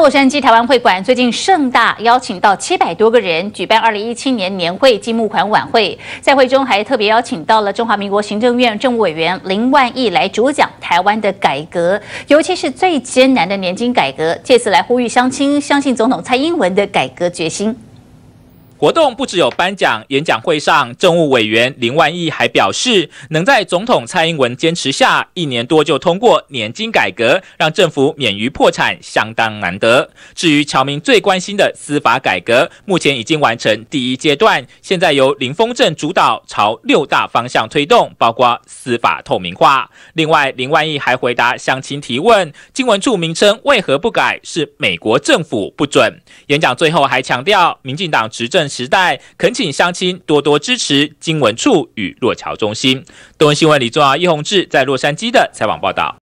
洛杉矶台湾会馆最近盛大邀请到七百多个人举办二零一七年年会暨募款晚会，在会中还特别邀请到了中华民国行政院政务委员林万亿来主讲台湾的改革，尤其是最艰难的年金改革，借此来呼吁乡亲相信总统蔡英文的改革决心。活动不只有颁奖，演讲会上，政务委员林万益还表示，能在总统蔡英文坚持下，一年多就通过年金改革，让政府免于破产，相当难得。至于侨民最关心的司法改革，目前已经完成第一阶段，现在由林丰正主导朝六大方向推动，包括司法透明化。另外，林万益还回答乡亲提问，经文处名称为何不改，是美国政府不准。演讲最后还强调，民进党执政。时代恳请乡亲多多支持经文处与洛桥中心。东森新闻李宗尧、易宏志在洛杉矶的采访报道。